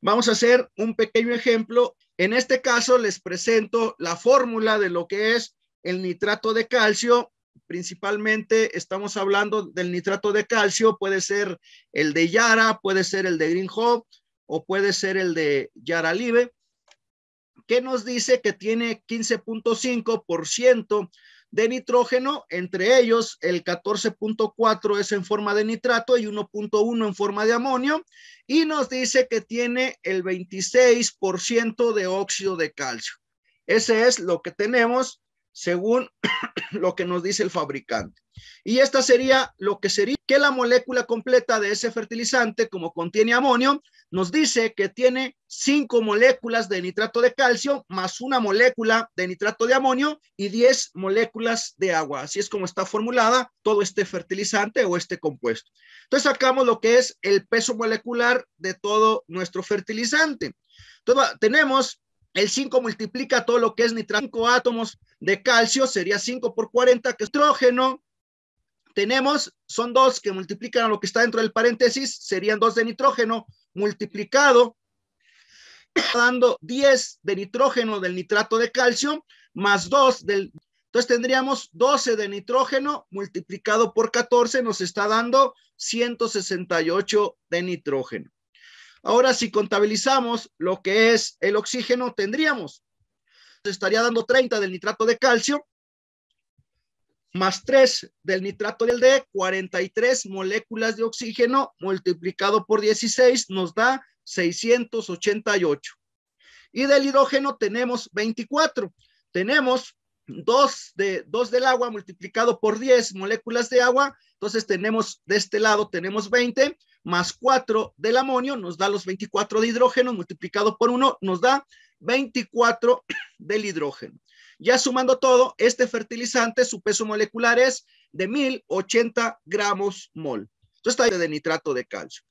Vamos a hacer un pequeño ejemplo. En este caso les presento la fórmula de lo que es el nitrato de calcio. Principalmente estamos hablando del nitrato de calcio. Puede ser el de Yara, puede ser el de Green o puede ser el de Yara Libre, que nos dice que tiene 15.5% de nitrógeno, entre ellos el 14.4 es en forma de nitrato y 1.1 en forma de amonio, y nos dice que tiene el 26% de óxido de calcio. Ese es lo que tenemos según lo que nos dice el fabricante. Y esta sería lo que sería que la molécula completa de ese fertilizante, como contiene amonio, nos dice que tiene cinco moléculas de nitrato de calcio más una molécula de nitrato de amonio y 10 moléculas de agua. Así es como está formulada todo este fertilizante o este compuesto. Entonces sacamos lo que es el peso molecular de todo nuestro fertilizante. Entonces tenemos el 5 multiplica todo lo que es nitrato, 5 átomos de calcio sería 5 por 40, que es nitrógeno, tenemos, son dos que multiplican a lo que está dentro del paréntesis, serían dos de nitrógeno, multiplicado dando 10 de nitrógeno del nitrato de calcio más 2 del... Entonces tendríamos 12 de nitrógeno multiplicado por 14 nos está dando 168 de nitrógeno. Ahora si contabilizamos lo que es el oxígeno tendríamos, estaría dando 30 del nitrato de calcio más 3 del nitrato del D, 43 moléculas de oxígeno multiplicado por 16 nos da 688. Y del hidrógeno tenemos 24. Tenemos 2, de, 2 del agua multiplicado por 10 moléculas de agua. Entonces tenemos de este lado tenemos 20 más 4 del amonio nos da los 24 de hidrógeno multiplicado por 1 nos da 24 del hidrógeno. Ya sumando todo, este fertilizante, su peso molecular es de 1080 gramos mol. Entonces está de nitrato de calcio.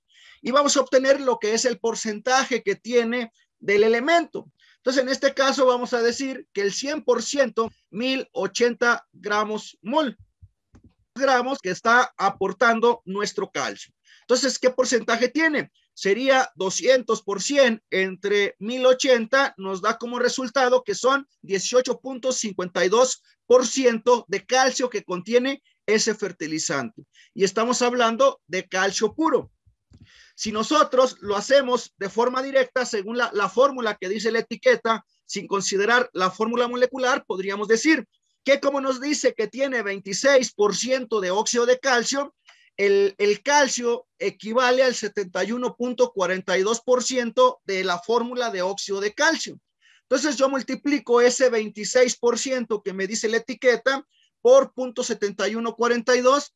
Y vamos a obtener lo que es el porcentaje que tiene del elemento. Entonces, en este caso vamos a decir que el 100%, 1080 gramos mol, gramos que está aportando nuestro calcio. Entonces, ¿qué porcentaje tiene? sería 200 entre 1080, nos da como resultado que son 18.52% de calcio que contiene ese fertilizante. Y estamos hablando de calcio puro. Si nosotros lo hacemos de forma directa, según la, la fórmula que dice la etiqueta, sin considerar la fórmula molecular, podríamos decir que como nos dice que tiene 26% de óxido de calcio, el, calcio equivale al 71.42% de la fórmula de óxido de calcio. Entonces yo multiplico ese 26% que me dice la etiqueta por 0.7142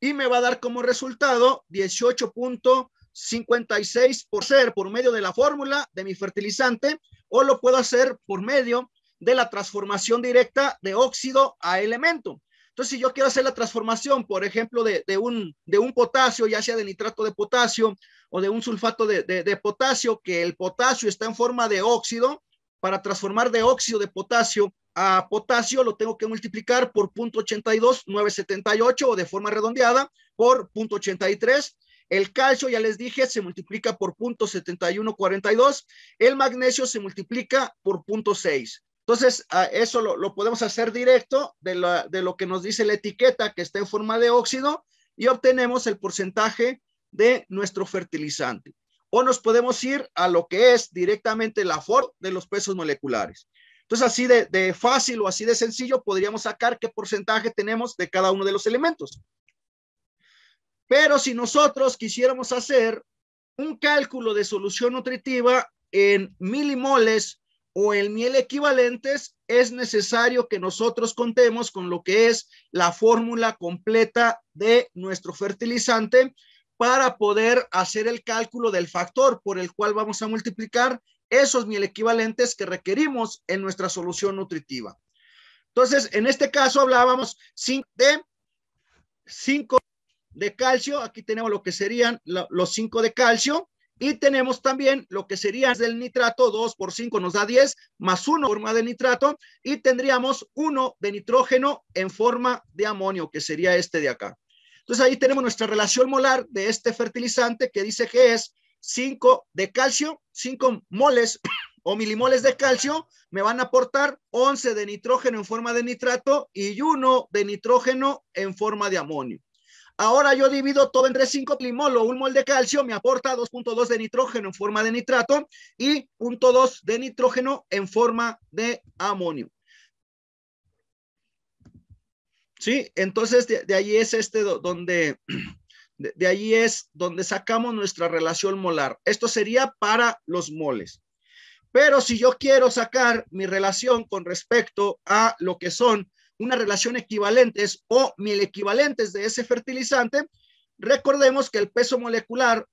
y me va a dar como resultado 18.56 por ser por medio de la fórmula de mi fertilizante o lo puedo hacer por medio de la transformación directa de óxido a elemento. Entonces, si yo quiero hacer la transformación, por ejemplo, de, un, potasio, ya sea de nitrato de potasio o de un sulfato de, potasio, que el potasio está en forma de óxido, para transformar de óxido de potasio a potasio, lo tengo que multiplicar por 0.82978 o de forma redondeada por 83. El calcio, ya les dije, se multiplica por 0.7142. El magnesio se multiplica por 6. Entonces, ah, eso lo, podemos hacer directo de, lo que nos dice la etiqueta que está en forma de óxido y obtenemos el porcentaje de nuestro fertilizante. O nos podemos ir a lo que es directamente la Ford de los pesos moleculares. Entonces, así de, de fácil o así de sencillo, podríamos sacar qué porcentaje tenemos de cada uno de los elementos. Pero si nosotros quisiéramos hacer un cálculo de solución nutritiva en milimoles o el miel equivalentes, es necesario que nosotros contemos con lo que es la fórmula completa de nuestro fertilizante para poder hacer el cálculo del factor por el cual vamos a multiplicar esos miel equivalentes que requerimos en nuestra solución nutritiva. Entonces, en este caso hablábamos de 5 de calcio. Aquí tenemos lo que serían los 5 de calcio y tenemos también lo que sería del nitrato, 2 por 5 nos da 10, más 1 forma de nitrato, y tendríamos 1 de nitrógeno en forma de amonio, que sería este de acá. Entonces ahí tenemos nuestra relación molar de este fertilizante que dice que es 5 de calcio, 5 moles o milimoles de calcio me van a aportar 11 de nitrógeno en forma de nitrato y 1 de nitrógeno en forma de amonio. Ahora yo divido todo entre 5 o un mol de calcio me aporta 2.2 de nitrógeno en forma de nitrato y 0.2 de nitrógeno en forma de amonio. Sí, entonces de, ahí es este donde de, de ahí es donde sacamos nuestra relación molar. Esto sería para los moles. Pero si yo quiero sacar mi relación con respecto a lo que son una relación equivalente o mil equivalentes de ese fertilizante, recordemos que el peso molecular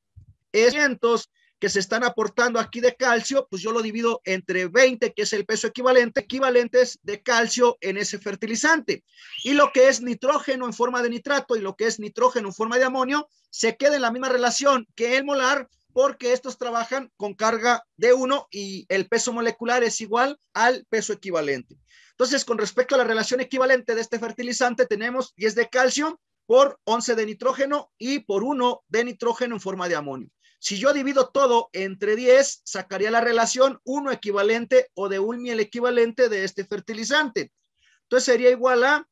es cientos que se están aportando aquí de calcio, pues yo lo divido entre 20, que es el peso equivalente, equivalentes de calcio en ese fertilizante. Y lo que es nitrógeno en forma de nitrato y lo que es nitrógeno en forma de amonio, se queda en la misma relación que el molar, porque estos trabajan con carga de 1 y el peso molecular es igual al peso equivalente. Entonces, con respecto a la relación equivalente de este fertilizante, tenemos 10 de calcio por 11 de nitrógeno y por 1 de nitrógeno en forma de amonio. Si yo divido todo entre 10, sacaría la relación 1 equivalente o de un miel equivalente de este fertilizante. Entonces sería igual a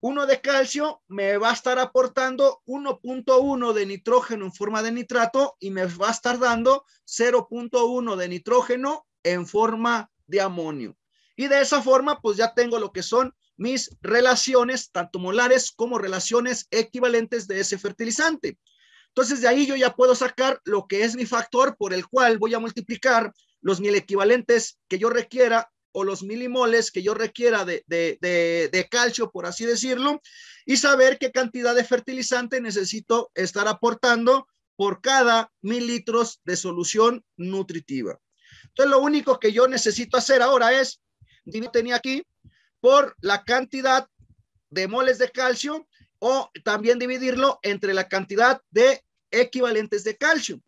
uno de calcio me va a estar aportando 1.1 de nitrógeno en forma de nitrato y me va a estar dando 0.1 de nitrógeno en forma de amonio. Y de esa forma, pues ya tengo lo que son mis relaciones, tanto molares como relaciones equivalentes de ese fertilizante. Entonces, de ahí yo ya puedo sacar lo que es mi factor por el cual voy a multiplicar los mil equivalentes que yo requiera o los milimoles que yo requiera de, calcio, por así decirlo, y saber qué cantidad de fertilizante necesito estar aportando por cada mil litros de solución nutritiva. Entonces, lo único que yo necesito hacer ahora es, dividir tenía aquí, por la cantidad de moles de calcio o también dividirlo entre la cantidad de equivalentes de calcio.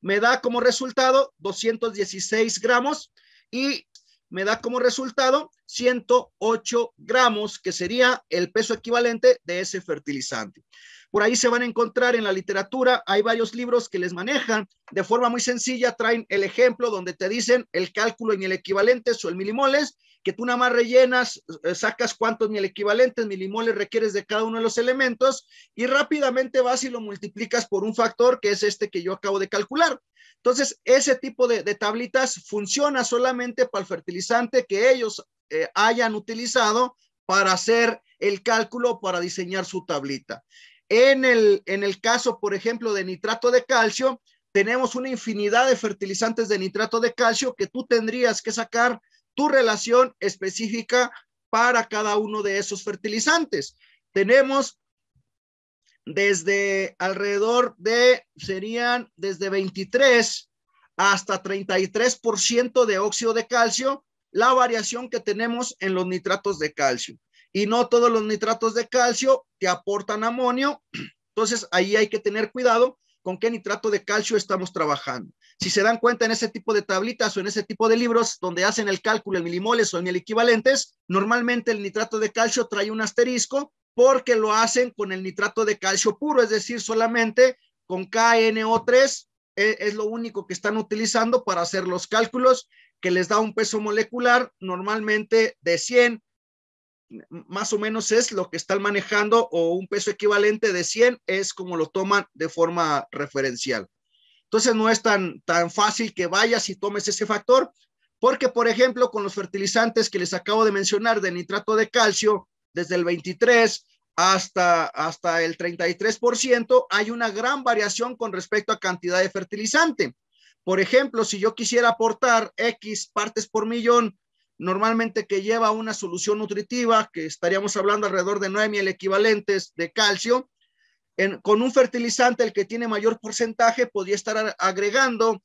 Me da como resultado 216 gramos y me da como resultado 108 gramos, que sería el peso equivalente de ese fertilizante. Por ahí se van a encontrar en la literatura, hay varios libros que les manejan de forma muy sencilla, traen el ejemplo donde te dicen el cálculo en el equivalente o el milimoles que tú nada más rellenas, eh, sacas cuántos mil equivalentes, milimoles requieres de cada uno de los elementos y rápidamente vas y lo multiplicas por un factor que es este que yo acabo de calcular. Entonces, ese tipo de, tablitas funciona solamente para el fertilizante que ellos eh, hayan utilizado para hacer el cálculo, para diseñar su tablita. En el, en el caso, por ejemplo, de nitrato de calcio, tenemos una infinidad de fertilizantes de nitrato de calcio que tú tendrías que sacar tu relación específica para cada uno de esos fertilizantes. Tenemos desde alrededor de, serían desde 23 hasta 33% de óxido de calcio, la variación que tenemos en los nitratos de calcio. Y no todos los nitratos de calcio te aportan amonio, entonces ahí hay que tener cuidado con qué nitrato de calcio estamos trabajando. Si se dan cuenta en ese tipo de tablitas o en ese tipo de libros donde hacen el cálculo en milimoles o en el equivalentes, normalmente el nitrato de calcio trae un asterisco porque lo hacen con el nitrato de calcio puro, es decir, solamente con KNO3 e, es, lo único que están utilizando para hacer los cálculos que les da un peso molecular normalmente de 100, más o menos es lo que están manejando o un peso equivalente de 100 es como lo toman de forma referencial. Entonces no es tan, tan fácil que vayas y tomes ese factor, porque por ejemplo con los fertilizantes que les acabo de mencionar de nitrato de calcio, desde el 23 hasta, hasta el 33%, hay una gran variación con respecto a cantidad de fertilizante. Por ejemplo, si yo quisiera aportar X partes por millón, normalmente que lleva una solución nutritiva, que estaríamos hablando alrededor de 9 mil equivalentes de calcio, con un fertilizante, el que tiene mayor porcentaje, podría estar agregando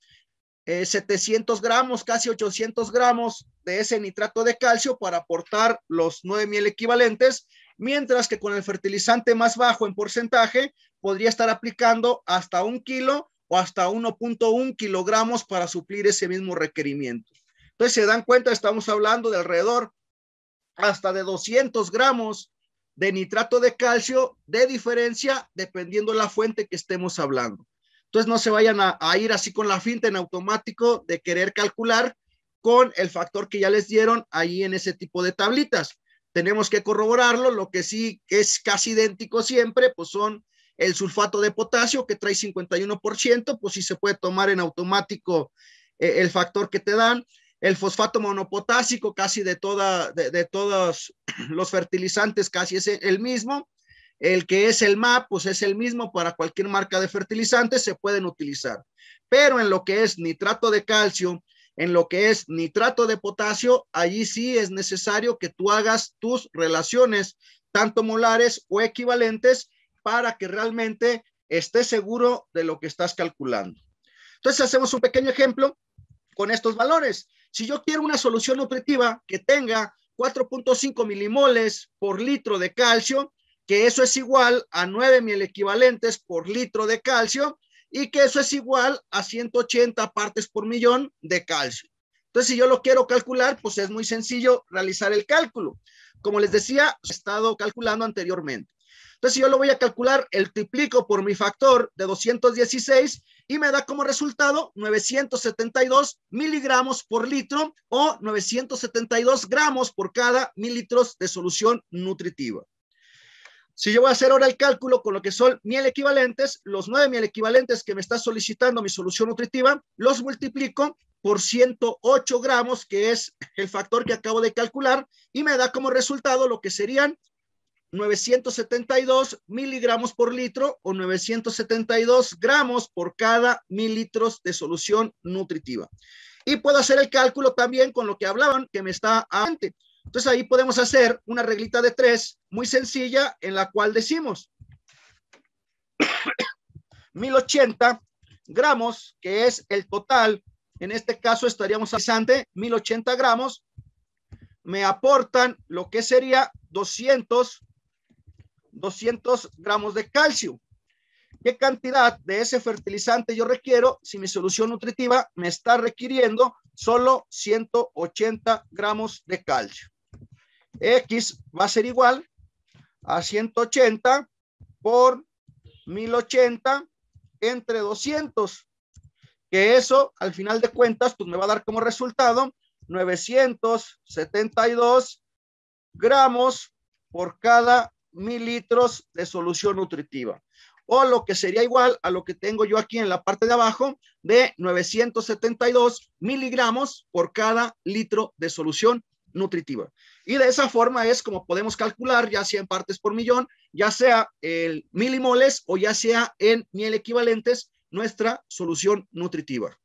700 eh, gramos, casi 800 gramos de ese nitrato de calcio para aportar los 9 equivalentes, mientras que con el fertilizante más bajo en porcentaje, podría estar aplicando hasta un kilo o hasta 1.1 kilogramos para suplir ese mismo requerimiento. Entonces, se dan cuenta, estamos hablando de alrededor hasta de 200 gramos de nitrato de calcio de diferencia dependiendo la fuente que estemos hablando. Entonces no se vayan a, ir así con la finta en automático de querer calcular con el factor que ya les dieron ahí en ese tipo de tablitas. Tenemos que corroborarlo, lo que sí es casi idéntico siempre, pues son el sulfato de potasio que trae 51%, pues sí se puede tomar en automático eh, el factor que te dan el fosfato monopotásico casi de, toda, de, todos los fertilizantes, casi es el mismo. El que es el MAP, pues es el mismo para cualquier marca de fertilizantes, se pueden utilizar. Pero en lo que es nitrato de calcio, en lo que es nitrato de potasio, allí sí es necesario que tú hagas tus relaciones, tanto molares o equivalentes, para que realmente estés seguro de lo que estás calculando. Entonces hacemos un pequeño ejemplo con estos valores. Si yo quiero una solución nutritiva que tenga 4.5 milimoles por litro de calcio, que eso es igual a 9 mil equivalentes por litro de calcio y que eso es igual a 180 partes por millón de calcio. Entonces, si yo lo quiero calcular, pues es muy sencillo realizar el cálculo. Como les decía, he estado calculando anteriormente. Entonces, si yo lo voy a calcular, el triplico por mi factor de 216 y me da como resultado 972 miligramos por litro o 972 gramos por cada mililitros de solución nutritiva. Si yo voy a hacer ahora el cálculo con lo que son miel equivalentes, los nueve miel equivalentes que me está solicitando mi solución nutritiva, los multiplico por 108 gramos, que es el factor que acabo de calcular, y me da como resultado lo que serían 972 miligramos por litro o 972 gramos por cada mil litros de solución nutritiva. Y puedo hacer el cálculo también con lo que hablaban que me está antes. Entonces ahí podemos hacer una reglita de tres muy sencilla en la cual decimos 1080 gramos, que es el total. En este caso estaríamos ante 1080 gramos. Me aportan lo que sería 200 200 gramos de calcio. ¿Qué cantidad de ese fertilizante yo requiero si mi solución nutritiva me está requiriendo solo 180 gramos de calcio? X va a ser igual a 180 por 1080 entre 200, que eso al final de cuentas pues me va a dar como resultado 972 gramos por cada mililitros de solución nutritiva o lo que sería igual a lo que tengo yo aquí en la parte de abajo de 972 miligramos por cada litro de solución nutritiva. Y de esa forma es como podemos calcular, ya sea en partes por millón, ya sea en milimoles o ya sea en miel equivalentes, nuestra solución nutritiva.